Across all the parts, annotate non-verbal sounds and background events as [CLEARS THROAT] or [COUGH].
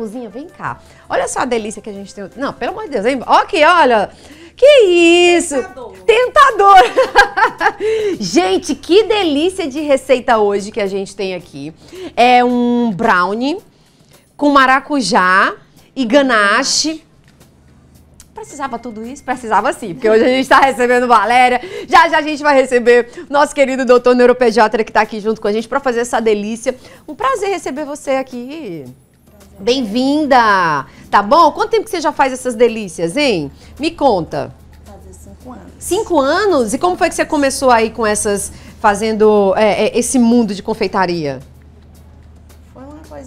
cozinha, vem cá. Olha só a delícia que a gente tem. Não, pelo amor de Deus, hein? olha. Que isso! Tentador! Tentador. [LAUGHS] gente, que delícia de receita hoje que a gente tem aqui. É um brownie com maracujá e ganache. Precisava tudo isso? Precisava sim, porque hoje a gente está recebendo Valéria. Já já a gente vai receber nosso querido doutor neuropediatra que está aqui junto com a gente para fazer essa delícia. Um prazer receber você aqui. Bem-vinda! Tá bom? Quanto tempo que você já faz essas delícias, hein? Me conta. Fazer cinco anos. Cinco anos? E como foi que você começou aí com essas, fazendo é, é esse mundo de confeitaria?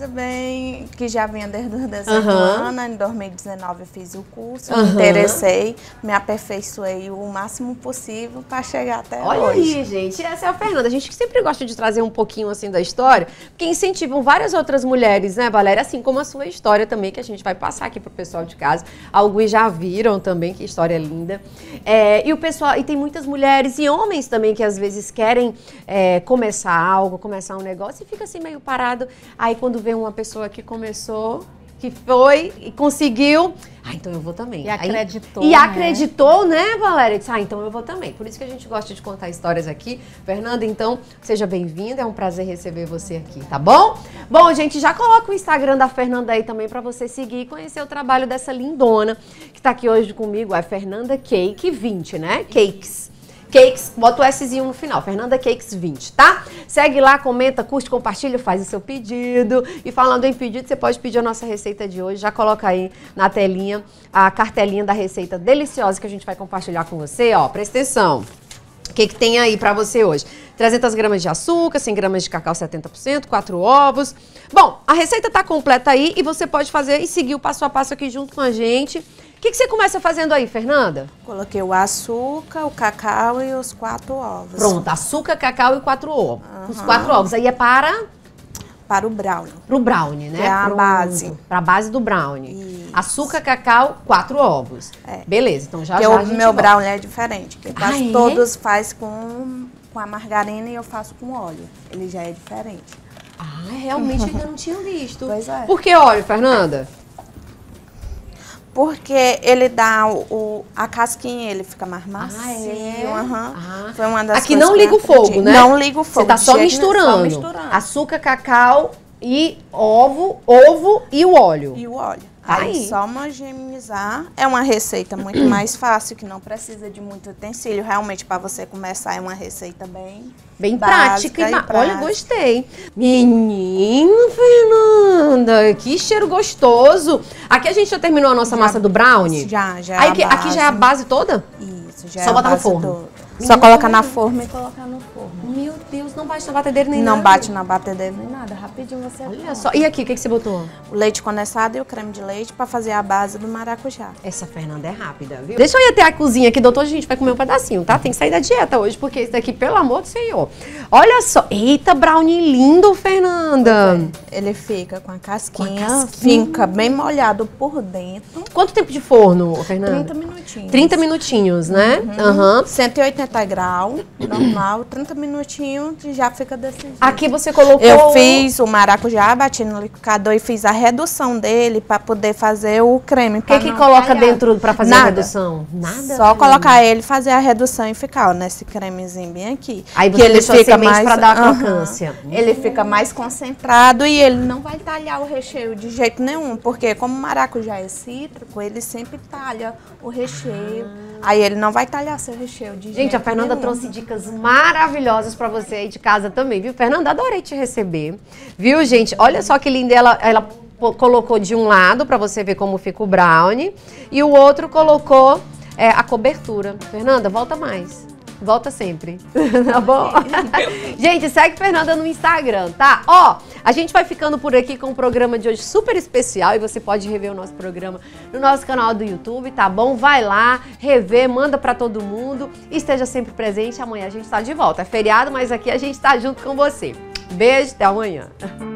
coisa bem que já vinha desde o 18 uhum. anos. Em 2019 eu fiz o curso, uhum. me interessei, me aperfeiçoei o máximo possível para chegar até Olha hoje. Olha aí, gente, essa é a Fernanda. A gente sempre gosta de trazer um pouquinho assim da história, porque incentivam várias outras mulheres, né, Valéria? Assim como a sua história também, que a gente vai passar aqui pro pessoal de casa. Alguns já viram também, que história linda. É, e o pessoal, e tem muitas mulheres e homens também que às vezes querem é, começar algo, começar um negócio e fica assim meio parado. Aí quando vê uma pessoa que começou, que foi e conseguiu. Ah, então eu vou também. E acreditou. Aí, e né? acreditou, né, Valéria? Disse, ah, então eu vou também. Por isso que a gente gosta de contar histórias aqui. Fernanda, então, seja bem-vinda. É um prazer receber você aqui, tá bom? Bom, gente, já coloca o Instagram da Fernanda aí também para você seguir e conhecer o trabalho dessa lindona que tá aqui hoje comigo. É Fernanda Cake 20, né? Cakes. Cakes, bota o Szinho no final, Fernanda Cakes 20, tá? Segue lá, comenta, curte, compartilha, faz o seu pedido. E falando em pedido, você pode pedir a nossa receita de hoje. Já coloca aí na telinha a cartelinha da receita deliciosa que a gente vai compartilhar com você, ó. Presta atenção. O que, que tem aí para você hoje? 300 gramas de açúcar, 100 gramas de cacau 70%, 4 ovos. Bom, a receita está completa aí e você pode fazer e seguir o passo a passo aqui junto com a gente que, que você começa fazendo aí, Fernanda? Coloquei o açúcar, o cacau e os quatro ovos. Pronto, açúcar, cacau e quatro ovos. Uhum. Os quatro ovos. Aí é para? Para o brownie. Para o brownie, né? Para é a Pro... base. Para a base do brownie. Isso. Açúcar, cacau, quatro ovos. É. Beleza, então já Porque já o meu volta. brownie é diferente. Porque ah, é? todos faz com, com a margarina e eu faço com óleo. Ele já é diferente. Ah, é? realmente ainda não tinha visto. Pois é. que óleo, Fernanda... Porque ele dá o, o, a casquinha, ele fica mais ah, é? macio. Ah, é? Uhum. Ah. Foi uma das Aqui não liga o fogo, né? Não liga o fogo. Você tá só misturando. só misturando. Açúcar, cacau e ovo, ovo e o óleo. E o óleo. Aí, Aí só homogeneizar. É uma receita muito [CLEARS THROAT] mais fácil, que não precisa de muito utensílio. Realmente, para você começar, é uma receita bem. Bem prática. E prática. Olha, gostei. Menino, Fernanda, que cheiro gostoso. Aqui a gente já terminou a nossa já, massa do brownie? Já, já. É Aí, aqui, aqui já é a base toda? Isso, já Só é botar no forno. Toda. Só colocar na forma e colocar no forno. Meu Deus, não bate na batedeira nem não nada. Não bate na batedeira nem nada, rapidinho você Olha só. E aqui, o que, que você botou? O leite condensado e o creme de leite para fazer a base do maracujá. Essa Fernanda é rápida, viu? Deixa eu ir até a cozinha aqui, doutor, a gente vai comer um pedacinho, tá? Tem que sair da dieta hoje, porque isso daqui, pelo amor do Senhor. Olha só. Eita, brownie lindo, Fernanda. É. Ele fica com a casquinha, com a casquinha. fica bem molhado por dentro. Quanto tempo de forno, Fernanda? 30 minutinhos. 30 minutinhos, né? Uhum. Aham. Uhum. uhum. 180 80 normal, 30 minutinhos e já fica desse jeito. Aqui você colocou... Eu fiz o maracujá, bati no liquidificador e fiz a redução dele para poder fazer o creme. O que que coloca calhar. dentro para fazer Nada. a redução? Nada. Só colocar ele, fazer a redução e ficar ó, nesse cremezinho bem aqui. Aí você que ele fica mais para dar uh crocância. Ele fica mais concentrado e ele não vai talhar o recheio de jeito nenhum, porque como o maracujá é cítrico, ele sempre talha o recheio. Ah. Aí ele não vai talhar seu recheio de Gente, Gente, a Fernanda trouxe dicas maravilhosas para você aí de casa também, viu? Fernanda, adorei te receber. Viu, gente? Olha só que linda ela, ela colocou de um lado para você ver como fica o brownie e o outro colocou é, a cobertura. Fernanda, volta mais. Volta sempre, [LAUGHS] tá bom? [LAUGHS] Gente, segue Fernanda no Instagram, tá? Ó, a gente vai ficando por aqui com um programa de hoje super especial e você pode rever o nosso programa no nosso canal do YouTube, tá bom? Vai lá, rever, manda para todo mundo. Esteja sempre presente. Amanhã a gente está de volta. É feriado, mas aqui a gente está junto com você. Beijo, até amanhã.